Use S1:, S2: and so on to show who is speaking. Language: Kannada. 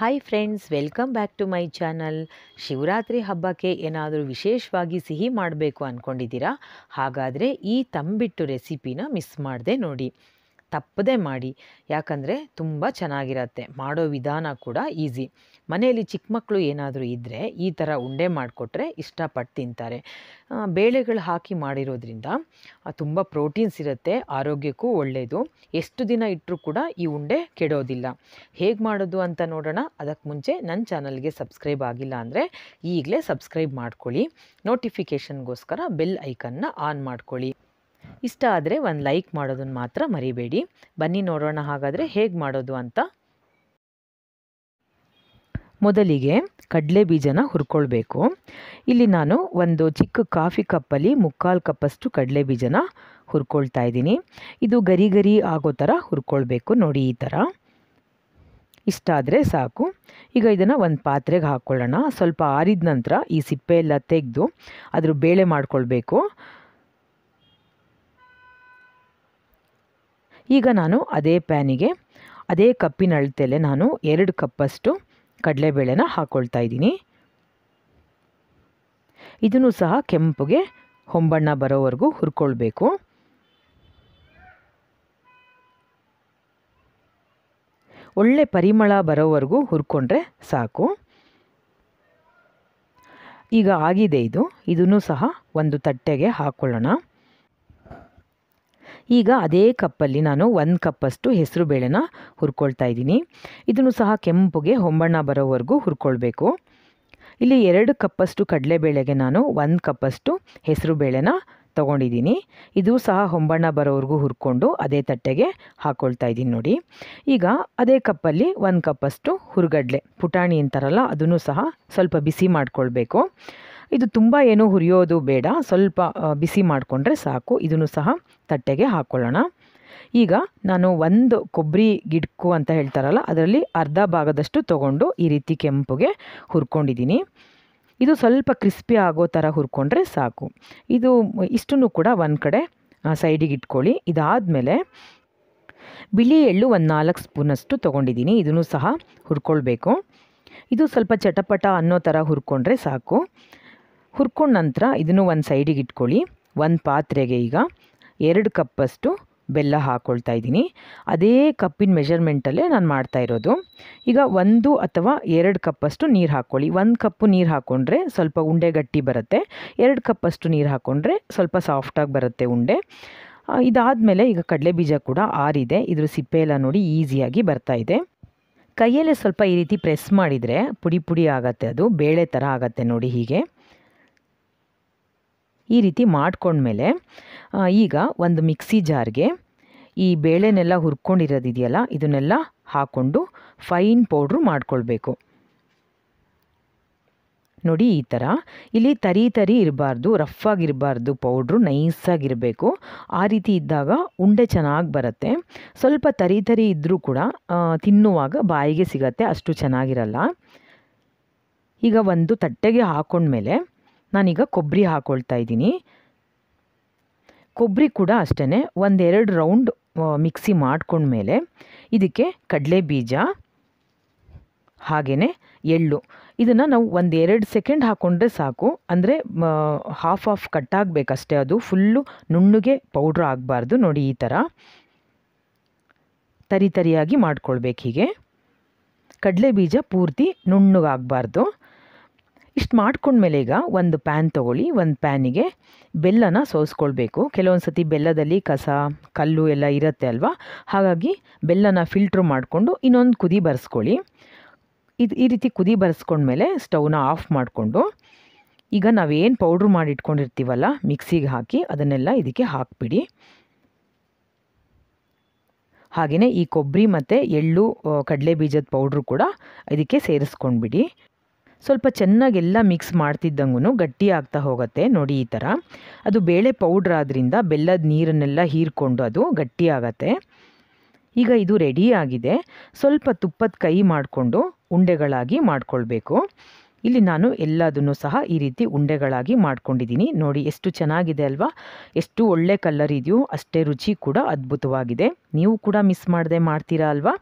S1: hi friends welcome back to my channel Shivaratri ಹಬ್ಬಕ್ಕೆ ಏನಾದರೂ ವಿಶೇಷವಾಗಿ ಸಿಹಿ ಮಾಡಬೇಕು ಅಂದ್ಕೊಂಡಿದ್ದೀರಾ ಹಾಗಾದರೆ ಈ ತಂಬಿಟ್ಟು ರೆಸಿಪಿನ ಮಿಸ್ ಮಾಡದೆ ನೋಡಿ ತಪ್ಪದೇ ಮಾಡಿ ಯಾಕಂದರೆ ತುಂಬ ಚೆನ್ನಾಗಿರತ್ತೆ ಮಾಡೋ ವಿಧಾನ ಕೂಡ ಈಸಿ ಮನೆಯಲ್ಲಿ ಚಿಕ್ಕ ಮಕ್ಕಳು ಏನಾದರೂ ಇದ್ದರೆ ಈ ಥರ ಉಂಡೆ ಮಾಡಿಕೊಟ್ರೆ ಇಷ್ಟಪಟ್ಟು ತಿಂತಾರೆ ಬೇಳೆಗಳು ಹಾಕಿ ಮಾಡಿರೋದ್ರಿಂದ ತುಂಬ ಪ್ರೋಟೀನ್ಸ್ ಇರುತ್ತೆ ಆರೋಗ್ಯಕ್ಕೂ ಒಳ್ಳೆಯದು ಎಷ್ಟು ದಿನ ಇಟ್ಟರೂ ಕೂಡ ಈ ಉಂಡೆ ಕೆಡೋದಿಲ್ಲ ಹೇಗೆ ಮಾಡೋದು ಅಂತ ನೋಡೋಣ ಅದಕ್ಕೆ ಮುಂಚೆ ನನ್ನ ಚಾನಲ್ಗೆ ಸಬ್ಸ್ಕ್ರೈಬ್ ಆಗಿಲ್ಲ ಅಂದರೆ ಈಗಲೇ ಸಬ್ಸ್ಕ್ರೈಬ್ ಮಾಡ್ಕೊಳ್ಳಿ ನೋಟಿಫಿಕೇಷನ್ಗೋಸ್ಕರ ಬೆಲ್ ಐಕನ್ನ ಆನ್ ಮಾಡ್ಕೊಳ್ಳಿ ಇಷ್ಟ ಆದರೆ ಒಂದು ಲೈಕ್ ಮಾಡೋದನ್ನು ಮಾತ್ರ ಮರಿಬೇಡಿ ಬನ್ನಿ ನೋಡೋಣ ಹಾಗಾದರೆ ಹೇಗೆ ಮಾಡೋದು ಅಂತ ಮೊದಲಿಗೆ ಕಡಲೆ ಬೀಜನ ಹುರ್ಕೊಳ್ಬೇಕು ಇಲ್ಲಿ ನಾನು ಒಂದು ಚಿಕ್ಕ ಕಾಫಿ ಕಪ್ಪಲ್ಲಿ ಮುಕ್ಕಾಲು ಕಪ್ಪಷ್ಟು ಕಡಲೆ ಬೀಜನ ಹುರ್ಕೊಳ್ತಾ ಇದ್ದೀನಿ ಇದು ಗರಿ ಗರಿ ಆಗೋ ಥರ ಹುರ್ಕೊಳ್ಬೇಕು ನೋಡಿ ಈ ಥರ ಆದರೆ ಸಾಕು ಈಗ ಇದನ್ನು ಒಂದು ಪಾತ್ರೆಗೆ ಹಾಕ್ಕೊಳ್ಳೋಣ ಸ್ವಲ್ಪ ಆರಿದ ನಂತರ ಈ ಸಿಪ್ಪೆ ಎಲ್ಲ ತೆಗೆದು ಅದ್ರ ಬೇಳೆ ಮಾಡ್ಕೊಳ್ಬೇಕು ಈಗ ನಾನು ಅದೇ ಪ್ಯಾನಿಗೆ ಅದೇ ಕಪ್ಪಿನ ಅಳತೆಯಲ್ಲೇ ನಾನು ಎರಡು ಕಪ್ಪಷ್ಟು ಕಡಲೆಬೇಳೆನ ಹಾಕ್ಕೊಳ್ತಾ ಇದ್ದೀನಿ ಇದನ್ನು ಸಹ ಕೆಂಪುಗೆ ಹೊಂಬಣ್ಣ ಬರೋವರೆಗೂ ಹುರ್ಕೊಳ್ಬೇಕು ಒಳ್ಳೆ ಪರಿಮಳ ಬರೋವರೆಗೂ ಹುರ್ಕೊಂಡ್ರೆ ಸಾಕು ಈಗ ಆಗಿದೆ ಇದು ಇದನ್ನು ಸಹ ಒಂದು ತಟ್ಟೆಗೆ ಹಾಕ್ಕೊಳ್ಳೋಣ ಈಗ ಅದೇ ಕಪ್ಪಲ್ಲಿ ನಾನು ಒಂದು ಕಪ್ಪಷ್ಟು ಹೆಸರು ಬೇಳೆನ ಹುರ್ಕೊಳ್ತಾ ಇದ್ದೀನಿ ಇದನ್ನು ಸಹ ಕೆಂಪುಗೆ ಹೊಂಬಣ್ಣ ಬರೋವರೆಗೂ ಹುರ್ಕೊಳ್ಬೇಕು ಇಲ್ಲಿ ಎರಡು ಕಪ್ಪಷ್ಟು ಕಡಲೆಬೇಳೆಗೆ ನಾನು ಒಂದು ಕಪ್ಪಷ್ಟು ಹೆಸರು ಬೇಳೆನ ತೊಗೊಂಡಿದ್ದೀನಿ ಇದು ಸಹ ಹೊಂಬಣ್ಣ ಬರೋವರೆಗೂ ಹುರ್ಕೊಂಡು ಅದೇ ತಟ್ಟೆಗೆ ಹಾಕ್ಕೊಳ್ತಾ ಇದ್ದೀನಿ ನೋಡಿ ಈಗ ಅದೇ ಕಪ್ಪಲ್ಲಿ ಒಂದು ಕಪ್ಪಷ್ಟು ಹುರುಗಡಲೆ ಪುಟಾಣಿ ಅಂತಾರಲ್ಲ ಅದನ್ನು ಸಹ ಸ್ವಲ್ಪ ಬಿಸಿ ಮಾಡಿಕೊಳ್ಬೇಕು ಇದು ತುಂಬ ಏನು ಹುರಿಯೋದು ಬೇಡ ಸ್ವಲ್ಪ ಬಿಸಿ ಮಾಡಿಕೊಂಡ್ರೆ ಸಾಕು ಇದನ್ನು ಸಹ ತಟ್ಟೆಗೆ ಹಾಕ್ಕೊಳ್ಳೋಣ ಈಗ ನಾನು ಒಂದು ಕೊಬ್ಬರಿ ಗಿಡ್ಕು ಅಂತ ಹೇಳ್ತಾರಲ್ಲ ಅದರಲ್ಲಿ ಅರ್ಧ ಭಾಗದಷ್ಟು ತಗೊಂಡು ಈ ರೀತಿ ಕೆಂಪುಗೆ ಹುರ್ಕೊಂಡಿದ್ದೀನಿ ಇದು ಸ್ವಲ್ಪ ಕ್ರಿಸ್ಪಿ ಆಗೋ ಥರ ಹುರ್ಕೊಂಡ್ರೆ ಸಾಕು ಇದು ಇಷ್ಟು ಕೂಡ ಒಂದು ಕಡೆ ಸೈಡಿಗೆ ಇಟ್ಕೊಳ್ಳಿ ಇದಾದಮೇಲೆ ಬಿಳಿ ಎಳ್ಳು ಒಂದು ನಾಲ್ಕು ಸ್ಪೂನಷ್ಟು ತೊಗೊಂಡಿದ್ದೀನಿ ಇದನ್ನು ಸಹ ಹುರ್ಕೊಳ್ಬೇಕು ಇದು ಸ್ವಲ್ಪ ಚಟಪಟ ಅನ್ನೋ ಥರ ಹುರ್ಕೊಂಡ್ರೆ ಸಾಕು ಹುರ್ಕೊಂಡ ನಂತರ ಇದನ್ನು ಒಂದು ಸೈಡಿಗೆ ಇಟ್ಕೊಳ್ಳಿ ಒಂದು ಪಾತ್ರೆಗೆ ಈಗ ಎರಡು ಕಪ್ಪಷ್ಟು ಬೆಲ್ಲ ಹಾಕ್ಕೊಳ್ತಾ ಇದ್ದೀನಿ ಅದೇ ಕಪ್ಪಿನ ಮೆಷರ್ಮೆಂಟಲ್ಲೇ ನಾನು ಮಾಡ್ತಾ ಇರೋದು ಈಗ ಒಂದು ಅಥವಾ ಎರಡು ಕಪ್ಪಷ್ಟು ನೀರು ಹಾಕ್ಕೊಳ್ಳಿ ಒಂದು ಕಪ್ಪು ನೀರು ಹಾಕ್ಕೊಂಡ್ರೆ ಸ್ವಲ್ಪ ಉಂಡೆ ಗಟ್ಟಿ ಬರುತ್ತೆ ಎರಡು ಕಪ್ಪಷ್ಟು ನೀರು ಹಾಕ್ಕೊಂಡ್ರೆ ಸ್ವಲ್ಪ ಸಾಫ್ಟಾಗಿ ಬರುತ್ತೆ ಉಂಡೆ ಇದಾದಮೇಲೆ ಈಗ ಕಡಲೆ ಬೀಜ ಕೂಡ ಆರಿದೆ ಇದ್ರ ಸಿಪ್ಪೆ ಎಲ್ಲ ನೋಡಿ ಈಸಿಯಾಗಿ ಬರ್ತಾ ಇದೆ ಕೈಯಲ್ಲೇ ಸ್ವಲ್ಪ ಈ ರೀತಿ ಪ್ರೆಸ್ ಮಾಡಿದರೆ ಪುಡಿ ಪುಡಿ ಆಗತ್ತೆ ಅದು ಬೇಳೆ ಥರ ಆಗತ್ತೆ ನೋಡಿ ಹೀಗೆ ಈ ರೀತಿ ಮಾಡಿಕೊಂಡ್ಮೇಲೆ ಈಗ ಒಂದು ಮಿಕ್ಸಿ ಜಾರ್ಗೆ ಈ ಬೇಳೆನೆಲ್ಲ ಹುರ್ಕೊಂಡಿರೋದಿದೆಯಲ್ಲ ಇದನ್ನೆಲ್ಲ ಹಾಕ್ಕೊಂಡು ಫೈನ್ ಪೌಡ್ರು ಮಾಡ್ಕೊಳ್ಬೇಕು ನೋಡಿ ಈ ಥರ ಇಲ್ಲಿ ತರಿ ತರಿ ಇರಬಾರ್ದು ರಫ್ಫಾಗಿರಬಾರ್ದು ಪೌಡ್ರು ನೈಸಾಗಿರಬೇಕು ಆ ರೀತಿ ಇದ್ದಾಗ ಉಂಡೆ ಚೆನ್ನಾಗಿ ಬರುತ್ತೆ ಸ್ವಲ್ಪ ತರಿ ತರಿ ಇದ್ದರೂ ಕೂಡ ತಿನ್ನುವಾಗ ಬಾಯಿಗೆ ಸಿಗತ್ತೆ ಅಷ್ಟು ಚೆನ್ನಾಗಿರಲ್ಲ ಈಗ ಒಂದು ತಟ್ಟೆಗೆ ಹಾಕ್ಕೊಂಡ್ಮೇಲೆ ನಾನೀಗ ಕೊಬ್ಬರಿ ಹಾಕ್ಕೊಳ್ತಾ ಇದ್ದೀನಿ ಕೊಬ್ಬರಿ ಕೂಡ ಅಷ್ಟೇ ಒಂದೆರಡು ರೌಂಡ್ ಮಿಕ್ಸಿ ಮಾಡಿಕೊಂಡ್ಮೇಲೆ ಇದಕ್ಕೆ ಕಡಲೆ ಬೀಜ ಹಾಗೆಯೇ ಎಳ್ಳು ಇದನ್ನು ನಾವು ಒಂದೆರಡು ಸೆಕೆಂಡ್ ಹಾಕ್ಕೊಂಡ್ರೆ ಸಾಕು ಅಂದರೆ ಹಾಫ್ ಹಾಫ್ ಕಟ್ಟಾಗಬೇಕಷ್ಟೇ ಅದು ಫುಲ್ಲು ನುಣ್ಣಗೆ ಪೌಡ್ರ್ ಆಗಬಾರ್ದು ನೋಡಿ ಈ ಥರ ತರಿ ತರಿಯಾಗಿ ಮಾಡ್ಕೊಳ್ಬೇಕು ಹೀಗೆ ಕಡಲೆ ಬೀಜ ಪೂರ್ತಿ ನುಣ್ಣಗಾಗಬಾರ್ದು ಇಷ್ಟು ಮಾಡ್ಕೊಂಡ್ಮೇಲೆ ಈಗ ಒಂದು ಪ್ಯಾನ್ ತೊಗೊಳ್ಳಿ ಒಂದು ಪ್ಯಾನಿಗೆ ಬೆಲ್ಲನ ಸೋಸ್ಕೊಳ್ಬೇಕು ಕೆಲವೊಂದು ಸತಿ ಬೆಲ್ಲದಲ್ಲಿ ಕಸ ಕಲ್ಲು ಎಲ್ಲ ಇರುತ್ತೆ ಅಲ್ವಾ ಹಾಗಾಗಿ ಬೆಲ್ಲನ ಫಿಲ್ಟ್ರ್ ಮಾಡಿಕೊಂಡು ಇನ್ನೊಂದು ಕುದಿ ಬರೆಸ್ಕೊಳ್ಳಿ ಇದು ಈ ರೀತಿ ಕುದಿ ಬರೆಸ್ಕೊಂಡ್ಮೇಲೆ ಸ್ಟವ್ನ ಆಫ್ ಮಾಡಿಕೊಂಡು ಈಗ ನಾವೇನು ಪೌಡ್ರ್ ಮಾಡಿಟ್ಕೊಂಡಿರ್ತೀವಲ್ಲ ಮಿಕ್ಸಿಗೆ ಹಾಕಿ ಅದನ್ನೆಲ್ಲ ಇದಕ್ಕೆ ಹಾಕಿಬಿಡಿ ಹಾಗೆಯೇ ಈ ಕೊಬ್ಬರಿ ಮತ್ತು ಎಳ್ಳು ಕಡಲೆ ಬೀಜದ ಪೌಡ್ರು ಕೂಡ ಇದಕ್ಕೆ ಸೇರಿಸ್ಕೊಂಡ್ಬಿಡಿ ಸ್ವಲ್ಪ ಚೆನ್ನಾಗೆಲ್ಲ ಮಿಕ್ಸ್ ಮಾಡ್ತಿದ್ದಂಗೂ ಗಟ್ಟಿ ಆಗ್ತಾ ಹೋಗುತ್ತೆ ನೋಡಿ ಈ ಥರ ಅದು ಬೇಳೆ ಪೌಡ್ರ್ ಆದ್ದರಿಂದ ಬೆಲ್ಲದ ನೀರನ್ನೆಲ್ಲ ಹೀರಿಕೊಂಡು ಅದು ಗಟ್ಟಿ ಆಗತ್ತೆ ಈಗ ಇದು ರೆಡಿ ಆಗಿದೆ ಸ್ವಲ್ಪ ತುಪ್ಪದ ಕೈ ಮಾಡಿಕೊಂಡು ಉಂಡೆಗಳಾಗಿ ಮಾಡಿಕೊಳ್ಬೇಕು ಇಲ್ಲಿ ನಾನು ಎಲ್ಲದನ್ನು ಸಹ ಈ ರೀತಿ ಉಂಡೆಗಳಾಗಿ ಮಾಡ್ಕೊಂಡಿದ್ದೀನಿ ನೋಡಿ ಎಷ್ಟು ಚೆನ್ನಾಗಿದೆ ಅಲ್ವಾ ಎಷ್ಟು ಒಳ್ಳೆ ಕಲ್ಲರ್ ಇದೆಯೋ ಅಷ್ಟೇ ರುಚಿ ಕೂಡ ಅದ್ಭುತವಾಗಿದೆ ನೀವು ಕೂಡ ಮಿಸ್ ಮಾಡದೆ ಮಾಡ್ತೀರಾ ಅಲ್ವಾ